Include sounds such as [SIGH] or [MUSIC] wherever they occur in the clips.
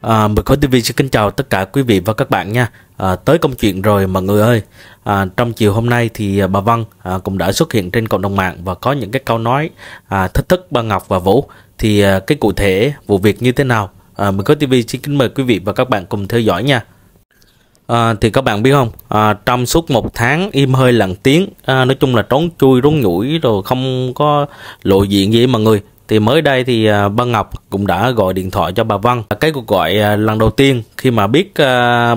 À, Mười Khối TV xin kính chào tất cả quý vị và các bạn nha à, Tới công chuyện rồi mọi người ơi à, Trong chiều hôm nay thì à, bà Văn à, cũng đã xuất hiện trên cộng đồng mạng Và có những cái câu nói à, thách thức bà Ngọc và Vũ Thì à, cái cụ thể vụ việc như thế nào à, Mười Khối TV xin kính mời quý vị và các bạn cùng theo dõi nha À, thì các bạn biết không à, trong suốt một tháng im hơi lặng tiếng à, nói chung là trốn chui rốn nhủi rồi không có lộ diện gì mọi người thì mới đây thì bà Ngọc cũng đã gọi điện thoại cho bà Văn. Cái cuộc gọi à, lần đầu tiên khi mà biết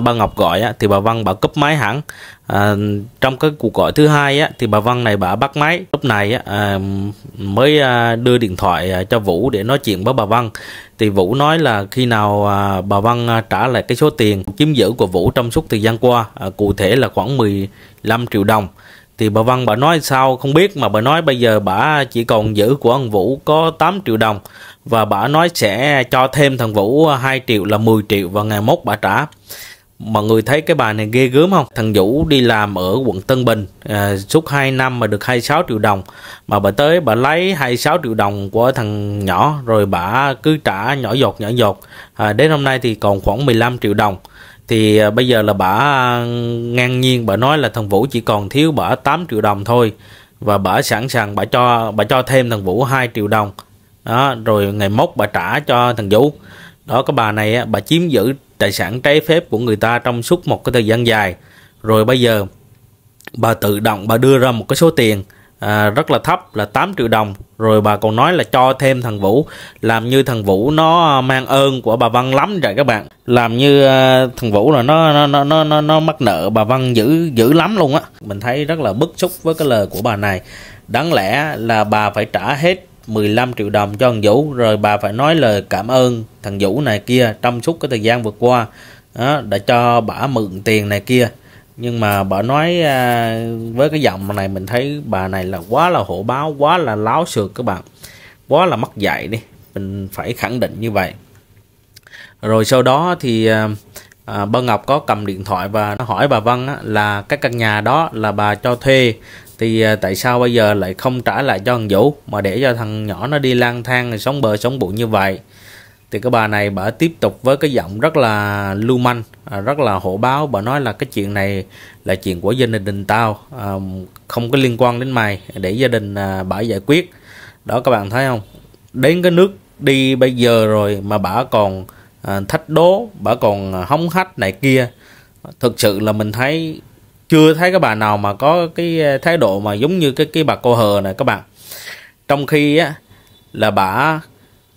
bà Ngọc gọi thì bà Văn bảo cúp máy hẳn. À, trong cái cuộc gọi thứ hai thì bà Văn này bà bắt máy lúc này à, mới à, đưa điện thoại cho Vũ để nói chuyện với bà Văn thì Vũ nói là khi nào bà Văn trả lại cái số tiền chiếm giữ của Vũ trong suốt thời gian qua cụ thể là khoảng 15 triệu đồng thì bà Văn bà nói sao không biết mà bà nói bây giờ bà chỉ còn giữ của ông Vũ có 8 triệu đồng và bà nói sẽ cho thêm thằng Vũ 2 triệu là 10 triệu vào ngày mốt bà trả mọi người thấy cái bà này ghê gớm không thằng Vũ đi làm ở quận Tân Bình à, suốt 2 năm mà được 26 triệu đồng mà bà tới bà lấy 26 triệu đồng của thằng nhỏ rồi bà cứ trả nhỏ giọt nhỏ giọt à, đến hôm nay thì còn khoảng 15 triệu đồng thì à, bây giờ là bà à, ngang nhiên bà nói là thằng Vũ chỉ còn thiếu bà 8 triệu đồng thôi và bà sẵn sàng bà cho bà cho thêm thằng Vũ 2 triệu đồng đó rồi ngày mốt bà trả cho thằng Vũ đó cái bà này bà chiếm giữ tài sản trái phép của người ta trong suốt một cái thời gian dài rồi bây giờ bà tự động bà đưa ra một cái số tiền à, rất là thấp là 8 triệu đồng rồi bà còn nói là cho thêm thằng Vũ làm như thằng Vũ nó mang ơn của bà Văn lắm rồi các bạn làm như uh, thằng Vũ là nó nó nó nó nó, nó mắc nợ bà Văn dữ dữ lắm luôn á mình thấy rất là bức xúc với cái lời của bà này đáng lẽ là bà phải trả hết 15 triệu đồng cho thằng Vũ rồi bà phải nói lời cảm ơn thằng Vũ này kia trong suốt cái thời gian vừa qua đó, đã cho bà mượn tiền này kia nhưng mà bà nói à, với cái giọng này mình thấy bà này là quá là hổ báo quá là láo sược các bạn quá là mất dạy đi mình phải khẳng định như vậy rồi sau đó thì à, à, bà Ngọc có cầm điện thoại và nó hỏi bà vân á, là cái căn nhà đó là bà cho thuê thì à, tại sao bây giờ lại không trả lại cho thằng Vũ mà để cho thằng nhỏ nó đi lang thang sống bờ sống bụi như vậy thì cái bà này bà tiếp tục với cái giọng rất là lưu manh à, rất là hổ báo bà nói là cái chuyện này là chuyện của gia đình tao à, không có liên quan đến mày để gia đình à, bà giải quyết đó các bạn thấy không đến cái nước đi bây giờ rồi mà bà còn thách đố bà còn hống hách này kia thực sự là mình thấy chưa thấy cái bà nào mà có cái thái độ mà giống như cái cái bà cô hờ này các bạn trong khi á là bà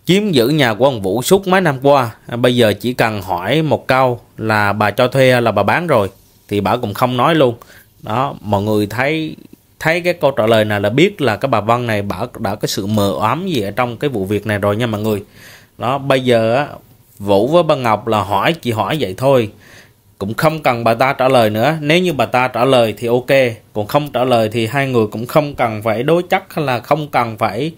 chiếm giữ nhà của ông Vũ suốt mấy năm qua. À, bây giờ chỉ cần hỏi một câu là bà cho thuê là bà bán rồi thì bà cũng không nói luôn. Đó, mọi người thấy thấy cái câu trả lời này là biết là cái bà Văn này bà đã có sự mờ ám gì ở trong cái vụ việc này rồi nha mọi người. Đó, bây giờ Vũ với bà Ngọc là hỏi chỉ hỏi vậy thôi. Cũng không cần bà ta trả lời nữa. Nếu như bà ta trả lời thì ok, còn không trả lời thì hai người cũng không cần phải đối chất hay là không cần phải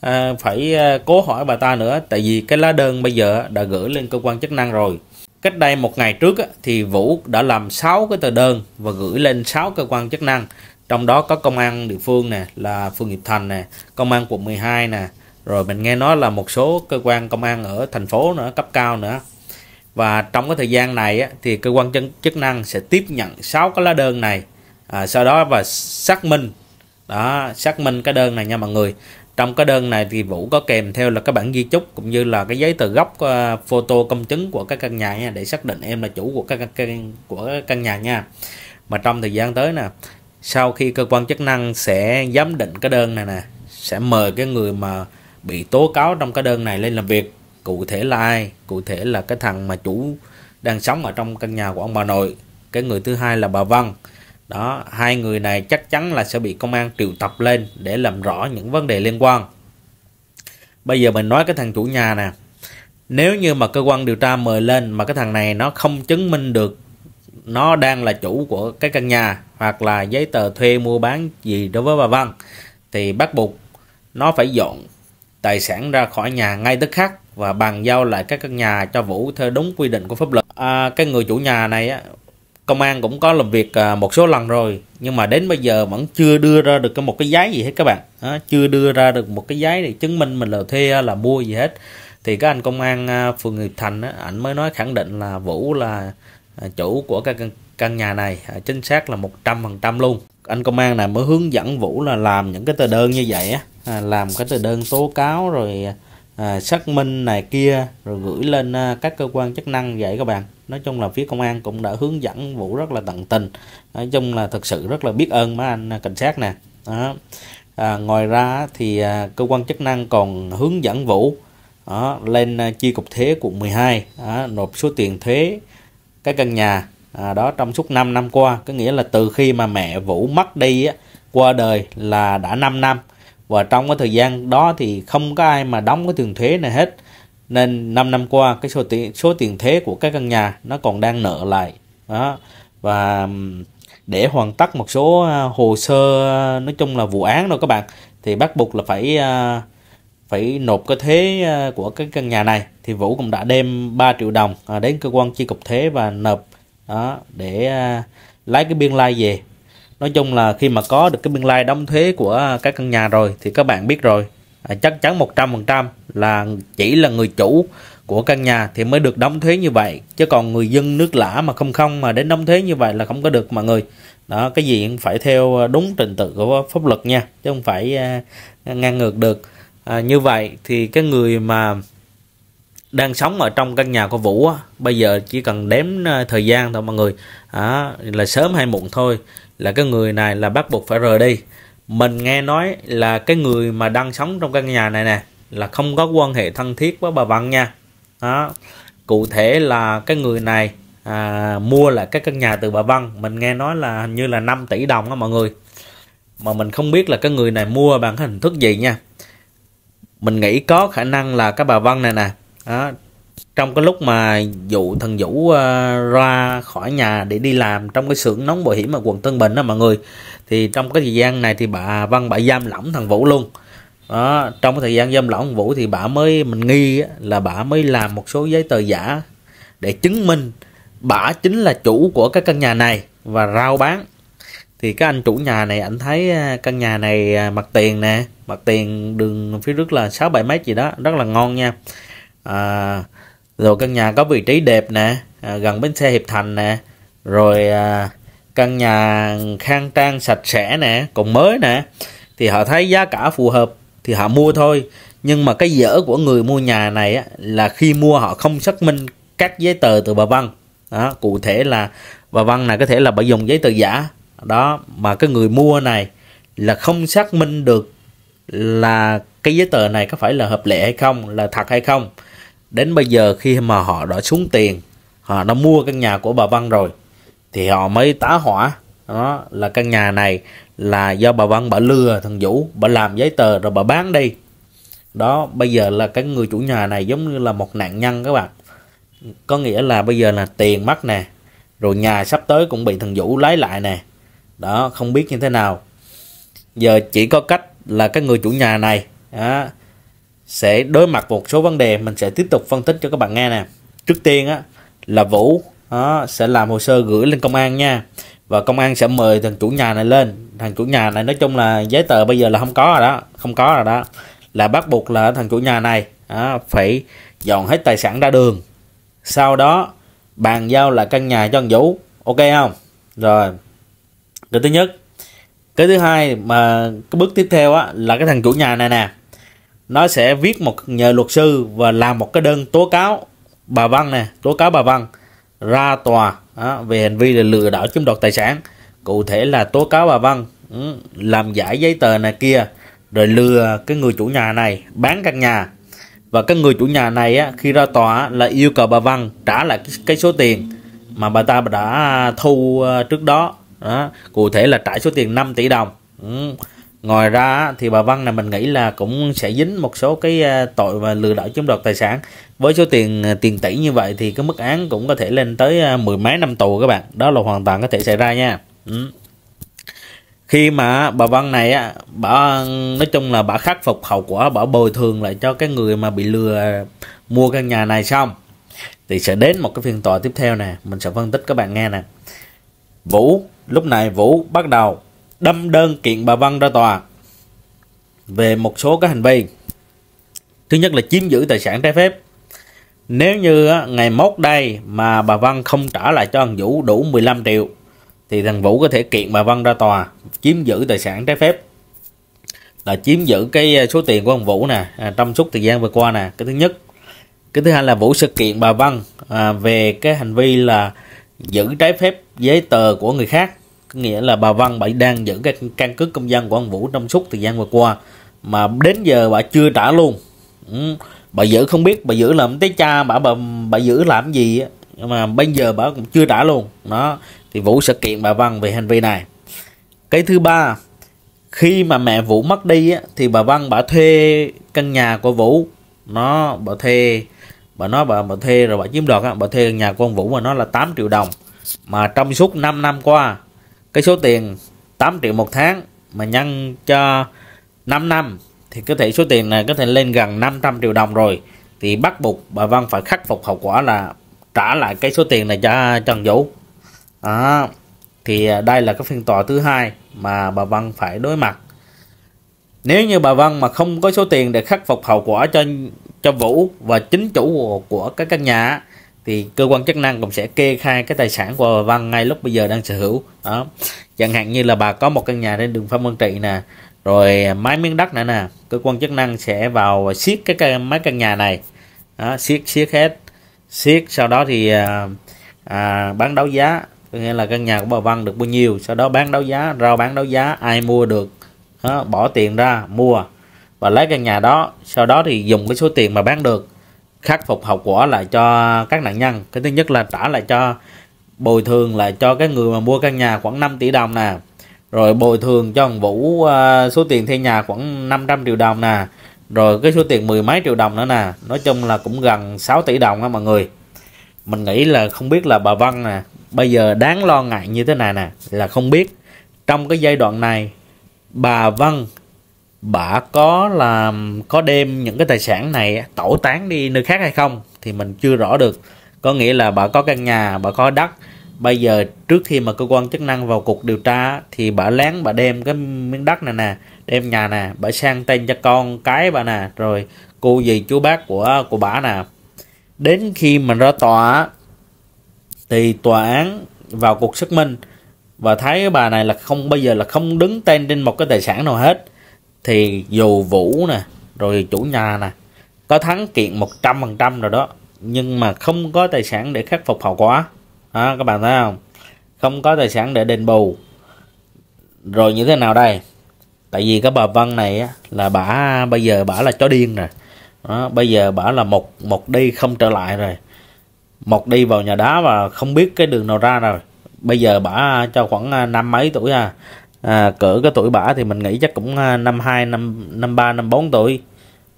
à, phải à, cố hỏi bà ta nữa tại vì cái lá đơn bây giờ đã gửi lên cơ quan chức năng rồi cách đây một ngày trước thì vũ đã làm 6 cái tờ đơn và gửi lên 6 cơ quan chức năng trong đó có công an địa phương nè là phường hiệp thành nè công an quận 12 nè rồi mình nghe nói là một số cơ quan công an ở thành phố nữa cấp cao nữa và trong cái thời gian này thì cơ quan chức năng sẽ tiếp nhận 6 cái lá đơn này à, sau đó và xác minh đó xác minh cái đơn này nha mọi người trong cái đơn này thì Vũ có kèm theo là cái bản ghi chúc cũng như là cái giấy tờ gốc uh, photo công chứng của các căn nhà nha để xác định em là chủ của các căn của căn nhà nha mà trong thời gian tới nè sau khi cơ quan chức năng sẽ giám định cái đơn này nè sẽ mời cái người mà bị tố cáo trong cái đơn này lên làm việc cụ thể là ai cụ thể là cái thằng mà chủ đang sống ở trong căn nhà của ông bà nội cái người thứ hai là bà Văn đó hai người này chắc chắn là sẽ bị công an triệu tập lên để làm rõ những vấn đề liên quan bây giờ mình nói cái thằng chủ nhà nè nếu như mà cơ quan điều tra mời lên mà cái thằng này nó không chứng minh được nó đang là chủ của cái căn nhà hoặc là giấy tờ thuê mua bán gì đối với bà Văn thì bắt buộc nó phải dọn tài sản ra khỏi nhà ngay tức khắc và bàn giao lại các căn nhà cho Vũ theo đúng quy định của pháp luật. À, cái người chủ nhà này á, công an cũng có làm việc à, một số lần rồi nhưng mà đến bây giờ vẫn chưa đưa ra được một cái giấy gì hết các bạn đó, chưa đưa ra được một cái giấy để chứng minh mình là thuê à, là mua gì hết thì các anh công an à, phường Hiệp Thành ảnh mới nói khẳng định là Vũ là chủ của cái căn nhà này chính xác là 100% luôn anh công an này mới hướng dẫn Vũ là làm những cái tờ đơn như vậy á làm cái tờ đơn tố cáo rồi xác minh này kia rồi gửi lên các cơ quan chức năng vậy các bạn nói chung là phía công an cũng đã hướng dẫn vũ rất là tận tình nói chung là thực sự rất là biết ơn mấy anh cảnh sát nè đó. À, ngoài ra thì à, cơ quan chức năng còn hướng dẫn vũ đó, lên à, chi cục thuế quận 12 đó, nộp số tiền thuế cái căn nhà à, đó trong suốt 5 năm qua có nghĩa là từ khi mà mẹ Vũ mất đi á, qua đời là đã 5 năm và trong cái thời gian đó thì không có ai mà đóng cái tiền thuế này hết nên 5 năm qua cái số tiền số tiền thế của các căn nhà nó còn đang nợ lại đó và để hoàn tất một số à, hồ sơ nói chung là vụ án rồi các bạn thì bắt buộc là phải à, phải nộp cái thế à, của cái căn nhà này thì Vũ cũng đã đem 3 triệu đồng đến cơ quan chi cục thế và nộp đó để lấy cái biên lai like về nói chung là khi mà có được cái biên lai like đóng thuế của các căn nhà rồi thì các bạn biết rồi À, chắc chắn 100% là chỉ là người chủ của căn nhà thì mới được đóng thuế như vậy chứ còn người dân nước lã mà không không mà đến đóng thuế như vậy là không có được mọi người đó cái gì cũng phải theo à, đúng trình tự của pháp luật nha chứ không phải à, ngang ngược được à, như vậy thì cái người mà đang sống ở trong căn nhà của Vũ á, bây giờ chỉ cần đếm thời gian thôi mọi người à, là sớm hay muộn thôi là cái người này là bắt buộc phải rời đi mình nghe nói là cái người mà đang sống trong căn nhà này nè là không có quan hệ thân thiết với bà Văn nha đó cụ thể là cái người này à, mua lại cái căn nhà từ bà Văn mình nghe nói là hình như là 5 tỷ đồng đó mọi người mà mình không biết là cái người này mua bằng cái hình thức gì nha mình nghĩ có khả năng là cái bà Văn này nè đó, trong cái lúc mà dụ thần vũ uh, ra khỏi nhà để đi làm trong cái xưởng nóng bảo hiểm ở quận Tân Bình đó mọi người thì trong cái thời gian này thì bà Văn bà giam lỏng thằng Vũ luôn đó, trong cái thời gian giam lỏng Vũ thì bà mới mình nghi là bà mới làm một số giấy tờ giả để chứng minh bà chính là chủ của cái căn nhà này và rao bán thì cái anh chủ nhà này anh thấy ờ, căn nhà này ờ, mặt tiền nè mặt tiền đường phía trước là sáu bảy mét gì đó rất là ngon nha à, rồi căn nhà có vị trí đẹp nè à, gần bến xe hiệp thành nè rồi à, căn nhà khang trang sạch sẽ nè còn mới nè thì họ thấy giá cả phù hợp thì họ mua thôi nhưng mà cái dở của người mua nhà này á, là khi mua họ không xác minh các giấy tờ từ bà Văn đó, cụ thể là bà Văn này có thể là bà dùng giấy tờ giả đó mà cái người mua này là không xác minh được là cái giấy tờ này có phải là hợp lệ hay không là thật hay không Đến bây giờ khi mà họ đã xuống tiền, họ đã mua căn nhà của bà Văn rồi, thì họ mới tá hỏa. Đó là căn nhà này là do bà Văn bà lừa thằng Vũ, bà làm giấy tờ rồi bà bán đi. Đó, bây giờ là cái người chủ nhà này giống như là một nạn nhân các bạn. Có nghĩa là bây giờ là tiền mất nè, rồi nhà sắp tới cũng bị thằng Vũ lấy lại nè. Đó, không biết như thế nào. Giờ chỉ có cách là cái người chủ nhà này á, sẽ đối mặt một số vấn đề mình sẽ tiếp tục phân tích cho các bạn nghe nè trước tiên á là vũ đó, sẽ làm hồ sơ gửi lên công an nha và công an sẽ mời thằng chủ nhà này lên thằng chủ nhà này nói chung là giấy tờ bây giờ là không có rồi đó không có rồi đó là bắt buộc là thằng chủ nhà này đó, phải dọn hết tài sản ra đường sau đó bàn giao lại căn nhà cho thằng vũ ok không rồi cái thứ nhất cái thứ hai mà cái bước tiếp theo á là cái thằng chủ nhà này nè nó sẽ viết một nhờ luật sư và làm một cái đơn tố cáo bà Văn nè tố cáo bà Văn ra tòa đó, về hành vi là lừa đảo chiếm đoạt tài sản cụ thể là tố cáo bà Văn ừ, làm giả giấy tờ này kia rồi lừa cái người chủ nhà này bán căn nhà và cái người chủ nhà này á, khi ra tòa là yêu cầu bà Văn trả lại cái, số tiền mà bà ta đã thu ờ, trước đó, đó cụ thể là trả số tiền 5 tỷ đồng ừ ngoài ra thì bà Văn này mình nghĩ là cũng sẽ dính một số cái à, tội và lừa đảo chiếm đoạt tài sản với số tiền à, tiền tỷ như vậy thì cái mức án cũng có thể lên tới à, mười mấy năm tù các bạn đó là hoàn toàn có thể xảy ra nha ừ. khi mà bà Văn này á bà nói chung là bà khắc phục hậu quả bà bồi thường lại cho cái người mà bị lừa mua căn nhà này xong thì sẽ đến một cái phiên tòa tiếp theo nè mình sẽ phân tích các bạn nghe nè Vũ lúc này Vũ bắt đầu đâm đơn kiện bà Văn ra tòa về một số các hành vi. Thứ nhất là chiếm giữ tài sản trái phép. Nếu như ngày mốt đây mà bà Văn không trả lại cho thằng Vũ đủ 15 triệu thì thằng Vũ có thể kiện bà Văn ra tòa chiếm giữ tài sản trái phép là chiếm giữ cái à, số tiền của ông Vũ nè à, trong suốt thời gian vừa qua nè cái thứ nhất cái thứ hai là Vũ sự kiện bà Văn à, về cái hành vi là giữ trái phép giấy tờ của người khác nghĩa là bà Văn bà đang giữ cái căn cứ công dân của ông Vũ trong suốt thời gian vừa qua mà đến giờ bà chưa trả luôn ừ. bà giữ không biết bà giữ làm tới cha bà bà bà giữ làm gì nhưng mà bây giờ bà cũng chưa trả luôn đó thì Vũ sẽ kiện bà Văn về hành vi này cái thứ ba khi mà mẹ Vũ mất đi á, thì bà Văn bà thuê căn nhà của Vũ nó bà thuê bà nói bà bà thuê rồi bà chiếm đoạt á, bà thuê căn nhà của ông Vũ mà nó là 8 triệu đồng mà trong suốt 5 năm qua cái số tiền 8 triệu một tháng mà nhân cho 5 năm thì có thể số tiền này có thể lên gần 500 triệu đồng rồi thì bắt buộc bà Vân phải khắc phục hậu quả là trả lại cái số tiền này cho Trần Vũ đó. thì đây là cái phiên tòa thứ hai mà bà Vân phải đối mặt nếu như bà Vân mà không có số tiền để khắc phục hậu quả cho cho Vũ và chính chủ của, của các căn nhà thì cơ quan chức năng cũng sẽ kê khai cái tài sản của bà Văn ngay lúc bây giờ đang sở hữu đó chẳng hạn như là bà có một căn nhà trên đường Phạm Văn Trị nè rồi mấy miếng đất nữa nè cơ quan chức năng sẽ vào siết cái, cái mấy căn nhà này đó, siết siết hết siết sau đó thì à, à, bán đấu giá có nghĩa là căn nhà của bà Văn được bao nhiêu sau đó bán đấu giá rao bán đấu giá ai mua được đó, bỏ tiền ra mua và lấy căn nhà đó sau đó thì dùng cái số tiền mà bán được khắc phục hậu quả lại cho các nạn nhân cái thứ nhất là trả lại cho bồi thường lại cho cái người mà mua căn nhà khoảng 5 tỷ đồng nè rồi bồi thường cho ông Vũ uh, số tiền thuê nhà khoảng 500 triệu đồng nè rồi cái số tiền mười mấy triệu đồng nữa nè nói chung là cũng gần 6 tỷ đồng á mọi người mình nghĩ là không biết là bà Văn nè bây giờ đáng lo ngại như thế này nè là không biết trong cái giai đoạn này bà Văn bà có làm có đem những cái tài sản này tẩu tán đi nơi khác hay không thì mình chưa rõ được có nghĩa là bà có căn nhà bà có đất bây giờ trước khi mà cơ quan chức năng vào cuộc điều tra thì bà lén bà đem cái miếng đất này nè đem nhà nè bà sang tên cho con cái bà nè rồi cô dì chú bác của của bà nè đến khi mình ra tòa thì tòa án vào cuộc xác minh và thấy bà này là không bây giờ là không đứng tên trên một cái tài sản nào hết thì dù Vũ nè, rồi chủ nhà nè, có thắng kiện 100% rồi đó, nhưng mà không có tài sản để khắc phục hậu quả. À, các bạn thấy không? Không có tài sản để đền bù. Rồi như thế nào đây? Tại vì cái bà Vân này á, là bả bây giờ bả là chó điên rồi. Đó, bây giờ bả là một một đi không trở lại rồi. Một đi vào nhà đá và không biết cái đường nào ra rồi bây giờ bả cho khoảng à, năm mấy tuổi à à, cỡ cái tuổi bả thì mình nghĩ chắc cũng à, năm hai năm năm ba năm bốn tuổi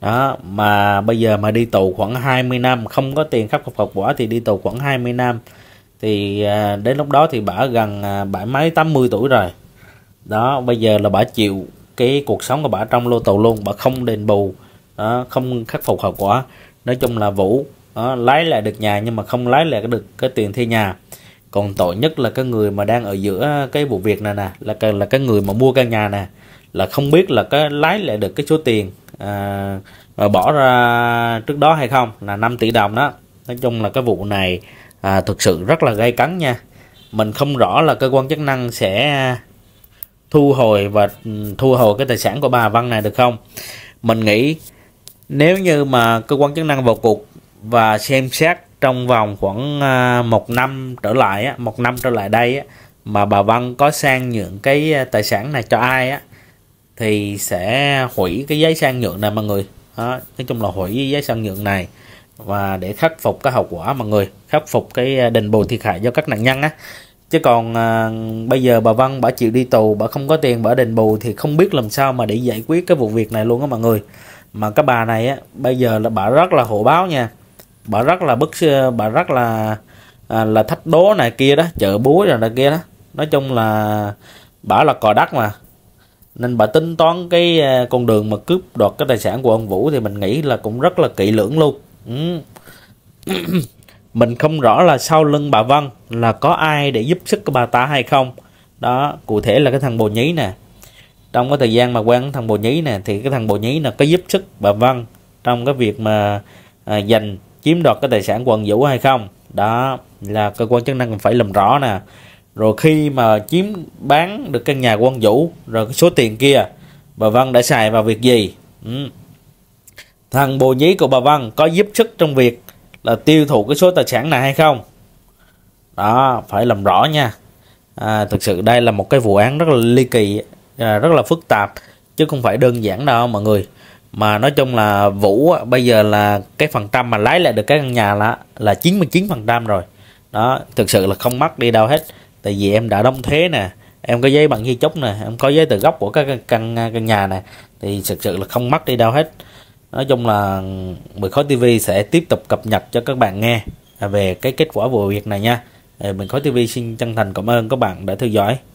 đó mà bây giờ mà đi tù khoảng 20 năm không có tiền khắc phục hậu quả thì đi tù khoảng 20 năm thì à, đến lúc đó thì bả gần bảy à, bả mấy 80 tuổi rồi đó bây giờ là bả chịu cái cuộc sống của bả trong lô tù luôn bả không đền bù đó, không khắc phục hậu quả nói chung là vũ đó, lái lại được nhà nhưng mà không lấy lại được cái tiền thuê nhà còn tội nhất là cái người mà đang ở giữa cái vụ việc này nè là cái, là cái người mà mua căn nhà nè là không biết là cái lái lại được cái số tiền à, mà bỏ ra trước đó hay không là 5 tỷ đồng đó nói chung là cái vụ này à, thực sự rất là gây cấn nha mình không rõ là cơ quan chức năng sẽ thu hồi và ừ, thu hồi cái tài sản của bà Văn này được không mình nghĩ nếu như mà cơ quan chức năng vào cuộc và xem xét trong vòng khoảng à, một năm trở lại á, một năm trở lại đây á, mà bà Văn có sang nhượng cái à, tài sản này cho ai á thì sẽ hủy cái giấy sang nhượng này mọi người đó, nói chung là hủy giấy sang nhượng này và để khắc phục cái hậu quả mọi người khắc phục cái à, đền bù thiệt hại do các nạn nhân á chứ còn à, bây giờ bà Văn bà chịu đi tù bà không có tiền bà đền bù thì không biết làm sao mà để giải quyết cái vụ việc này luôn á mọi người mà cái bà này á bây giờ là bà rất là hộ báo nha bà rất là bức ờ, bà rất là à, là thách đố này kia đó chợ búa rồi này kia đó nói chung là bà là cò đất mà nên bà tính toán cái ờ, con đường mà cướp đoạt cái tài sản của ông Vũ thì mình nghĩ là cũng rất là kỹ lưỡng luôn ừ. [CLEARS THROAT] mình không rõ là sau lưng bà Vân là có ai để giúp sức của bà ta hay không đó cụ thể là cái thằng bồ nhí nè trong cái thời gian mà quen thằng bồ nhí nè thì cái thằng bồ nhí là có giúp sức bà Vân trong cái việc mà à, dành chiếm đoạt cái tài sản quần vũ hay không đó là cơ quan chức năng cần phải làm rõ nè rồi khi mà chiếm bán được căn nhà của vũ rồi cái số tiền kia bà vân đã xài vào việc gì ừ. thằng bồ nhí của bà vân có giúp sức trong việc là tiêu thụ cái số tài sản này hay không đó phải làm rõ nha à, thực sự đây là một cái vụ án rất là ly kỳ à, rất là phức tạp chứ không phải đơn giản đâu mọi người mà nói chung là Vũ bây giờ là cái phần trăm mà lấy lại được cái căn nhà là là 99 phần trăm rồi đó thực sự là không mắc đi đâu hết tại vì em đã đóng thế nè em có giấy bằng di chúc nè em có giấy từ gốc của các căn căn nhà này thì thực sự là không mắc đi đâu hết nói chung là mười khối TV sẽ tiếp tục cập nhật cho các bạn nghe về cái kết quả vụ việc này nha mười khối TV xin chân thành cảm ơn các bạn đã theo dõi